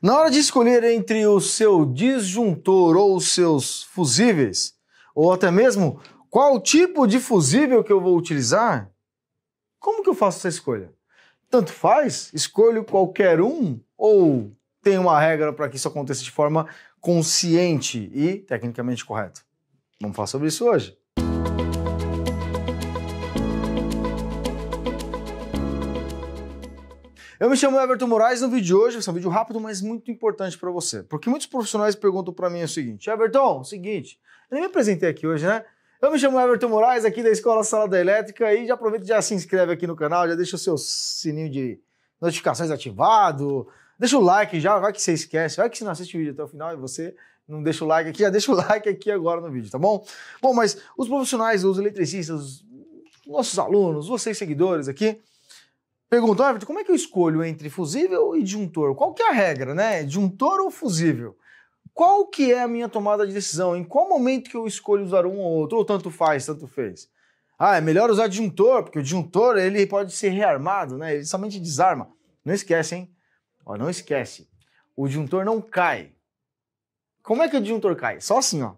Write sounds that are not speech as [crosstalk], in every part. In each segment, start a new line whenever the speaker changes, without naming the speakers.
Na hora de escolher entre o seu disjuntor ou os seus fusíveis, ou até mesmo qual tipo de fusível que eu vou utilizar, como que eu faço essa escolha? Tanto faz, escolho qualquer um ou tem uma regra para que isso aconteça de forma consciente e tecnicamente correta? Vamos falar sobre isso hoje. Eu me chamo Everton Moraes no vídeo de hoje vai ser é um vídeo rápido, mas muito importante para você. Porque muitos profissionais perguntam para mim o seguinte: Everton, o seguinte, eu nem me apresentei aqui hoje, né? Eu me chamo Everton Moraes, aqui da Escola Sala da Elétrica, e já aproveita e já se inscreve aqui no canal, já deixa o seu sininho de notificações ativado, deixa o like já, vai que você esquece, vai que você não assiste o vídeo até o final e você não deixa o like aqui, já deixa o [laughs] like aqui agora no vídeo, tá bom? Bom, mas os profissionais, os eletricistas, os nossos alunos, vocês seguidores aqui, Pergunto, Everton, como é que eu escolho entre fusível e disjuntor? Qual que é a regra, né? Disjuntor ou fusível? Qual que é a minha tomada de decisão? Em qual momento que eu escolho usar um ou outro? Ou tanto faz, tanto fez? Ah, é melhor usar disjuntor, porque o disjuntor ele pode ser rearmado, né? Ele somente desarma. Não esquece, hein? Ó, não esquece. O disjuntor não cai. Como é que o disjuntor cai? Só assim, ó.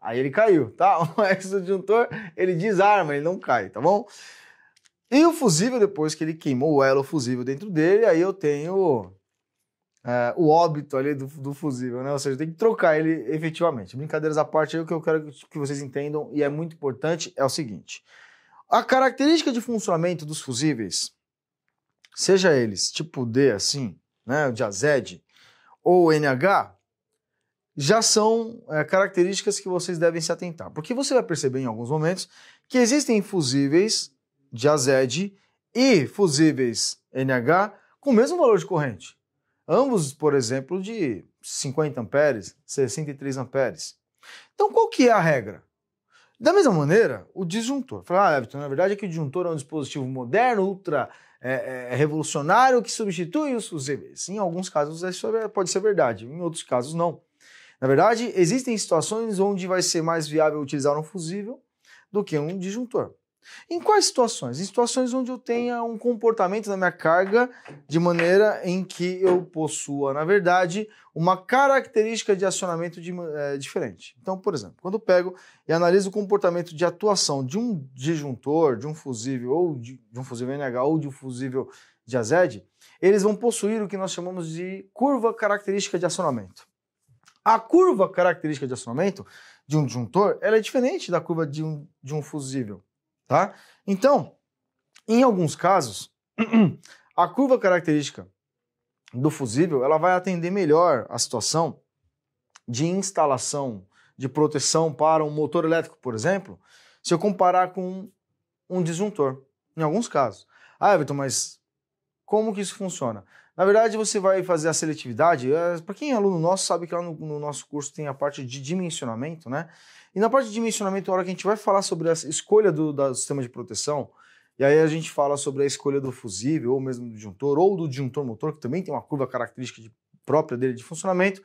Aí ele caiu, tá? [laughs] O ex disjuntor, ele desarma, ele não cai, tá bom? E o fusível, depois que ele queimou o elo fusível dentro dele, aí eu tenho é, o óbito ali do, do, fusível, né? Ou seja, tem que trocar ele efetivamente. Brincadeiras à parte, aí o que eu quero que vocês entendam, e é muito importante, é o seguinte. A característica de funcionamento dos fusíveis, seja eles tipo D assim, né, o diazed, ou NH, já são é, características que vocês devem se atentar. Porque você vai perceber em alguns momentos que existem fusíveis de azed e fusíveis NH com o mesmo valor de corrente. Ambos, por exemplo, de 50 amperes, 63 amperes. Então, qual que é a regra? Da mesma maneira, o disjuntor. Fala, ah, Everton, na verdade é que o disjuntor é um dispositivo moderno, ultra é, é, é revolucionário, que substitui os fusíveis. Em alguns casos isso é, pode ser verdade, em outros casos não. Na verdade, existem situações onde vai ser mais viável utilizar um fusível do que um disjuntor. Em quais situações? Em situações onde eu tenha um comportamento da minha carga de maneira em que eu possua, na verdade, uma característica de acionamento de, é, diferente. Então, por exemplo, quando eu pego e analiso o comportamento de atuação de um disjuntor, de um fusível ou de, de um fusível NH ou de um fusível de AZED, eles vão possuir o que nós chamamos de curva característica de acionamento. A curva característica de acionamento de um disjuntor ela é diferente da curva de um, de um fusível tá? Então, em alguns casos, [clears throat] a curva característica do fusível, ela vai atender melhor a situação de instalação de proteção para um motor elétrico, por exemplo, se eu comparar com um disjuntor, em alguns casos. Ah, Everton, mas como que isso funciona? Na verdade, você vai fazer a seletividade. É, Para quem é aluno nosso, sabe que lá no, no, nosso curso tem a parte de dimensionamento, né? E na parte de dimensionamento, na hora que a gente vai falar sobre a escolha do, do sistema de proteção, e aí a gente fala sobre a escolha do fusível, ou mesmo do disjuntor, ou do disjuntor motor, que também tem uma curva característica de, própria dele de funcionamento.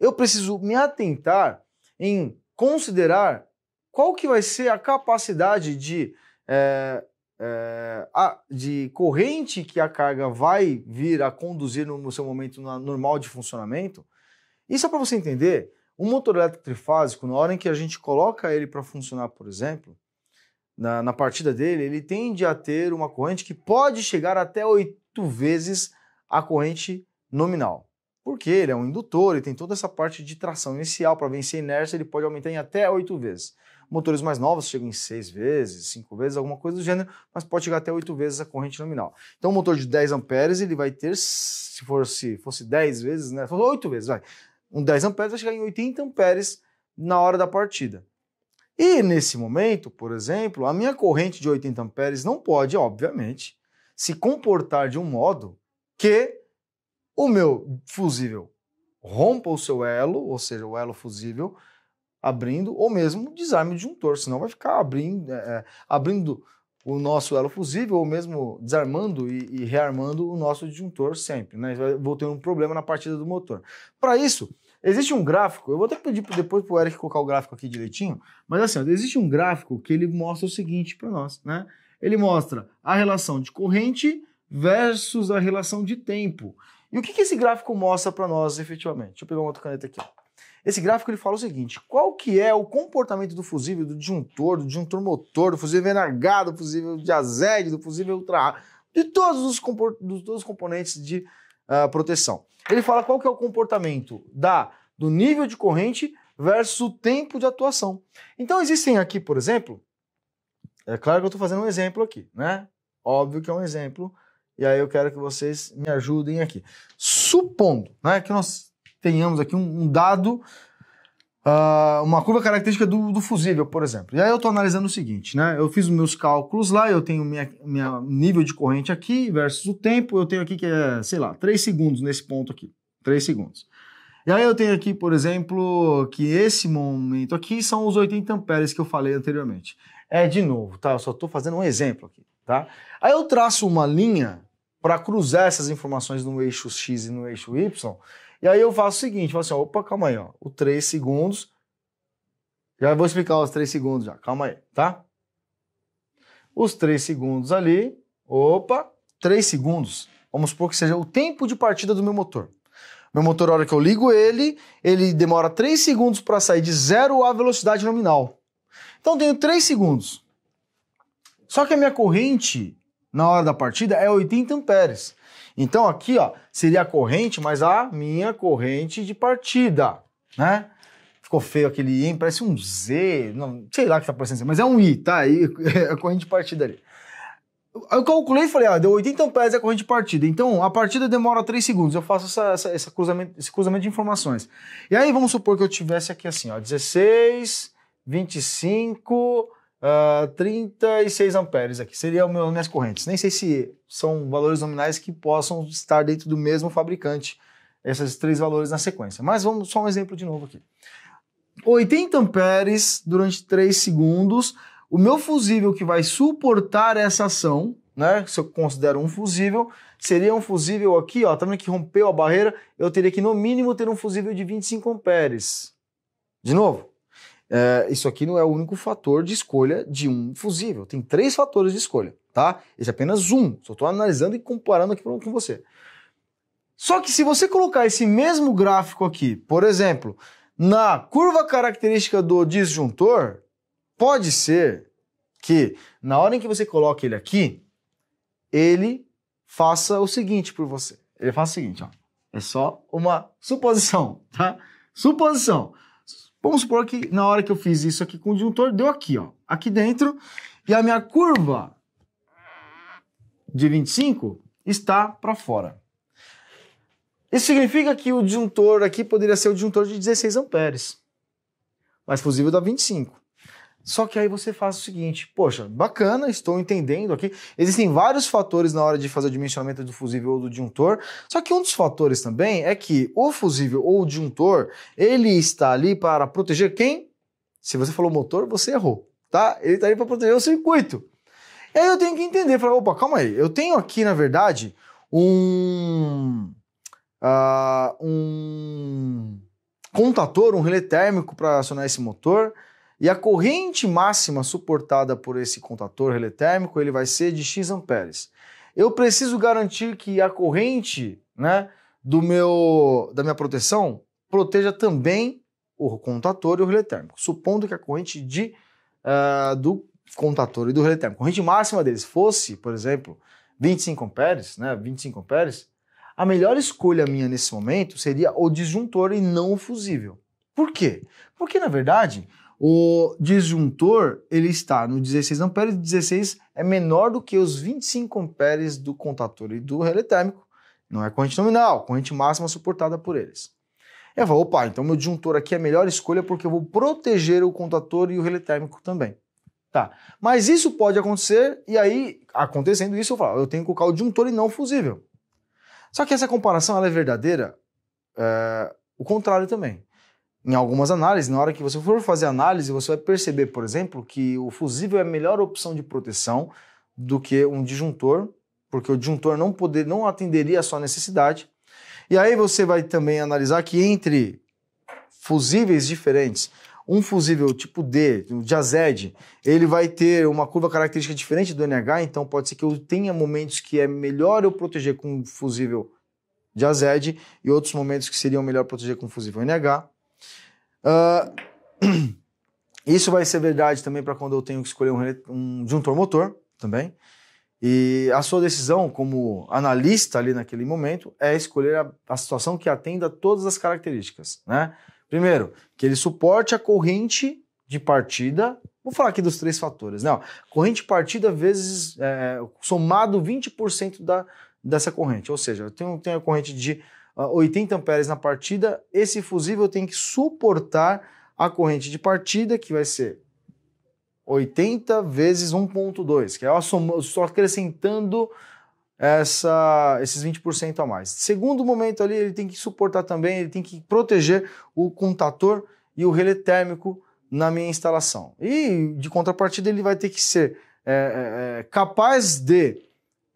Eu preciso me atentar em considerar qual que vai ser a capacidade de é, é, de corrente que a carga vai vir a conduzir no, seu momento normal de funcionamento. E só para você entender, um motor elétrico trifásico, na hora em que a gente coloca ele para funcionar, por exemplo, na, na, partida dele, ele tende a ter uma corrente que pode chegar até oito vezes a corrente nominal. Porque ele é um indutor, ele tem toda essa parte de tração inicial. Para vencer a inércia, ele pode aumentar em até oito vezes. Motores mais novos chegam em seis vezes, cinco vezes, alguma coisa do gênero, mas pode chegar até oito vezes a corrente nominal. Então, um motor de 10 amperes, ele vai ter, se fosse, fosse 10 vezes, né? oito 8 vezes, vai. Um 10 amperes vai chegar em 80 amperes na hora da partida. E nesse momento, por exemplo, a minha corrente de 80 amperes não pode, obviamente, se comportar de um modo que o meu fusível rompa o seu elo, ou seja, o elo fusível, abrindo, ou mesmo desarme o disjuntor, senão vai ficar abrindo, é, é, abrindo o nosso elo fusível, ou mesmo desarmando e, e rearmando o nosso disjuntor sempre. Né? Vou ter um problema na partida do motor. Para isso, existe um gráfico, eu vou até pedir depois para o Eric colocar o gráfico aqui direitinho, mas assim, existe um gráfico que ele mostra o seguinte para nós, né? Ele mostra a relação de corrente versus a relação de tempo. E o que, que esse gráfico mostra para nós efetivamente? Deixa eu pegar uma outra caneta aqui. Esse gráfico ele fala o seguinte: qual que é o comportamento do fusível, do disjuntor, do disjuntor motor, do fusível NH, do fusível de azed, do fusível ultra de todos os, dos, todos os componentes de uh, proteção. Ele fala qual que é o comportamento da do nível de corrente versus o tempo de atuação. Então existem aqui, por exemplo, é claro que eu estou fazendo um exemplo aqui, né? Óbvio que é um exemplo, e aí eu quero que vocês me ajudem aqui. Supondo né, que nós tenhamos aqui um, um dado, uh, uma curva característica do, do, fusível, por exemplo. E aí eu estou analisando o seguinte, né? Eu fiz os meus cálculos lá, eu tenho meu nível de corrente aqui versus o tempo, eu tenho aqui que é, sei lá, 3 segundos nesse ponto aqui. 3 segundos. E aí eu tenho aqui, por exemplo, que esse momento aqui são os 80 amperes que eu falei anteriormente. É de novo, tá? Eu só estou fazendo um exemplo aqui, tá? Aí eu traço uma linha para cruzar essas informações no eixo X e no eixo Y. E aí eu faço o seguinte, faço assim, opa, calma aí, ó, o 3 segundos, já vou explicar os 3 segundos já, calma aí, tá? Os 3 segundos ali, opa, 3 segundos, vamos supor que seja o tempo de partida do meu motor. Meu motor, a hora que eu ligo ele, ele demora 3 segundos para sair de zero à velocidade nominal. Então eu tenho 3 segundos. Só que a minha corrente na hora da partida é 80 amperes. Então aqui ó, seria a corrente, mas a minha corrente de partida, né? Ficou feio aquele I, parece um Z, não, sei lá que tá parecendo, mas é um I, tá? Aí [laughs] é a corrente de partida ali. Eu calculei e falei, ah, deu 80 amperes é a corrente de partida. Então, a partida demora 3 segundos. Eu faço essa, essa, essa cruzamento, esse cruzamento de informações. E aí, vamos supor que eu tivesse aqui assim, ó, 16, 25, uh, ah, 36 amperes aqui, seria meu, minhas correntes. Nem sei se são valores nominais que possam estar dentro do mesmo fabricante, esses três valores na sequência. Mas vamos só um exemplo de novo aqui. 80 amperes durante 3 segundos. O meu fusível que vai suportar essa ação, né, se eu considero um fusível, seria um fusível aqui, ó, também tá que rompeu a barreira, eu teria que no mínimo ter um fusível de 25 amperes. De novo, é, isso aqui não é o único fator de escolha de um fusível. Tem três fatores de escolha, tá? Esse é apenas um. Só estou analisando e comparando aqui com você. Só que se você colocar esse mesmo gráfico aqui, por exemplo, na curva característica do disjuntor, pode ser que na hora em que você coloca ele aqui, ele faça o seguinte por você. Ele faz o seguinte, ó. É só uma suposição, tá? Suposição. Vamos supor que na hora que eu fiz isso aqui com o disjuntor, deu aqui, ó, aqui dentro, e a minha curva de 25 está para fora. Isso significa que o disjuntor aqui poderia ser o disjuntor de 16 amperes, mas fusível dá 25. Só que aí você faz o seguinte, poxa, bacana, estou entendendo aqui. Existem vários fatores na hora de fazer o dimensionamento do fusível ou do disjuntor. Só que um dos fatores também é que o fusível ou o disjuntor, ele está ali para proteger quem? Se você falou motor, você errou, tá? Ele está ali para proteger o circuito. E aí eu tenho que entender, falar, opa, calma aí, eu tenho aqui, na verdade, um... Uh, um contator, um relé térmico para acionar esse motor. E a corrente máxima suportada por esse contator relé térmico ele vai ser de x amperes. Eu preciso garantir que a corrente né, do meu, da minha proteção proteja também o contator e o relé térmico, supondo que a corrente de, uh, do contator e do relé térmico, corrente máxima deles fosse, por exemplo, 25 amperes, né, 25 amperes, a melhor escolha minha nesse momento seria o disjuntor e não o fusível. Por quê? Porque, na verdade, o disjuntor ele está no 16 amperes, 16 é menor do que os 25 amperes do contator e do relé térmico. Não é corrente nominal, corrente máxima suportada por eles. Eu falo, opa, então meu disjuntor aqui é a melhor escolha porque eu vou proteger o contator e o relé térmico também. Tá, mas isso pode acontecer e aí, acontecendo isso, eu falo, eu tenho que colocar o disjuntor e não o fusível. Só que essa comparação ela é verdadeira, é, o contrário também em algumas análises, na hora que você for fazer análise, você vai perceber, por exemplo, que o fusível é a melhor opção de proteção do que um disjuntor, porque o disjuntor não, poder, não atenderia a sua necessidade. E aí você vai também analisar que entre fusíveis diferentes, um fusível tipo D, de AZED, ele vai ter uma curva característica diferente do NH, então pode ser que eu tenha momentos que é melhor eu proteger com um fusível de AZED e outros momentos que seriam melhor proteger com um fusível NH. Ah, [clears throat] isso vai ser verdade também para quando eu tenho que escolher um, um disjuntor motor também. E a sua decisão como analista ali naquele momento é escolher a, a situação que atenda todas as características, né? Primeiro, que ele suporte a corrente de partida. Vou falar aqui dos três fatores, né? Corrente partida vezes é, somado 20% da, dessa corrente. Ou seja, eu tenho, tenho a corrente de 80 ah, amperes na partida, esse fusível tem que suportar a corrente de partida, que vai ser 80 vezes 1.2, que é só acrescentando essa, esses 20% a mais. Segundo momento ali, ele tem que suportar também, ele tem que proteger o contator e o relé térmico na minha instalação. E de contrapartida, ele vai ter que ser é, é, é capaz de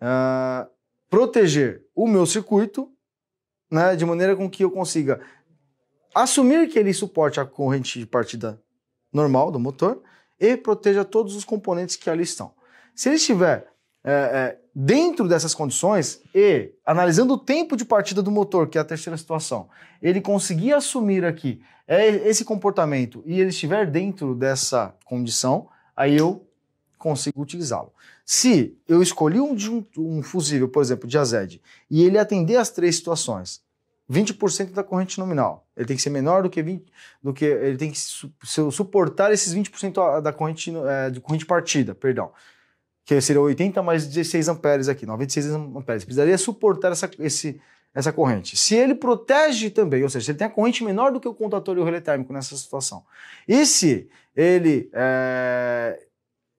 uh, proteger o meu circuito né, de maneira com que eu consiga assumir que ele suporte a corrente de partida normal do motor e proteja todos os componentes que ali estão. Se ele estiver é, é, dentro dessas condições e analisando o tempo de partida do motor, que é a terceira situação, ele conseguir assumir aqui é, esse comportamento e ele estiver dentro dessa condição, aí eu consigo utilizá-lo. Se eu escolhi um, um, fusível, por exemplo, de AZED, e ele atender as três situações, 20% da corrente nominal, ele tem que ser menor do que 20, do que ele tem que su, suportar esses 20% da corrente é, de corrente partida, perdão, que seria 80 mais 16 amperes aqui, 96 amperes. Precisaria suportar essa, esse, essa corrente. Se ele protege também, ou seja, se ele tem a corrente menor do que o contator e o relé térmico nessa situação, e se ele é,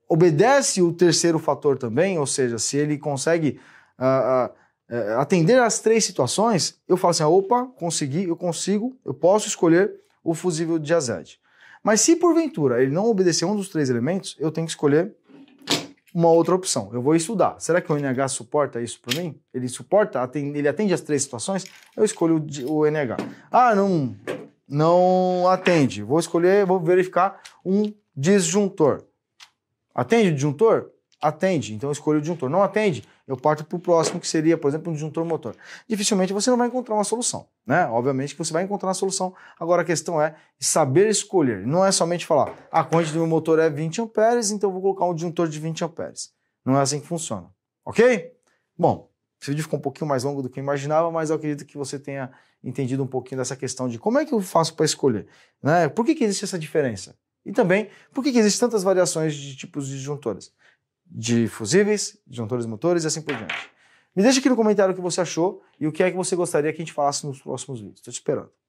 obedece o terceiro fator também, ou seja, se ele consegue uh, uh, atender às três situações, eu falo assim: opa, consegui, eu consigo, eu posso escolher o fusível de azed. Mas se porventura ele não obedecer um dos três elementos, eu tenho que escolher uma outra opção. Eu vou estudar. Será que o NH suporta isso para mim? Ele suporta, atende, ele atende as três situações? Eu escolho o, o NH. Ah, não, não atende. Vou escolher, vou verificar um disjuntor. Atende o disjuntor? Atende, então eu escolho o disjuntor. Não atende, eu parto para o próximo, que seria, por exemplo, um disjuntor motor. Dificilmente você não vai encontrar uma solução, né? Obviamente que você vai encontrar uma solução. Agora a questão é saber escolher. Não é somente falar, ah, a corrente do meu motor é 20 amperes, então eu vou colocar um disjuntor de 20 amperes. Não é assim que funciona, ok? Bom, esse vídeo ficou um pouquinho mais longo do que eu imaginava, mas eu acredito que você tenha entendido um pouquinho dessa questão de como é que eu faço para escolher, né? Por que, que existe essa diferença? E também, por que, que existem tantas variações de tipos de disjuntores? De fusíveis, disjuntores motores e assim por diante. Me deixa aqui no comentário o que você achou e o que é que você gostaria que a gente falasse nos próximos vídeos. Estou te esperando.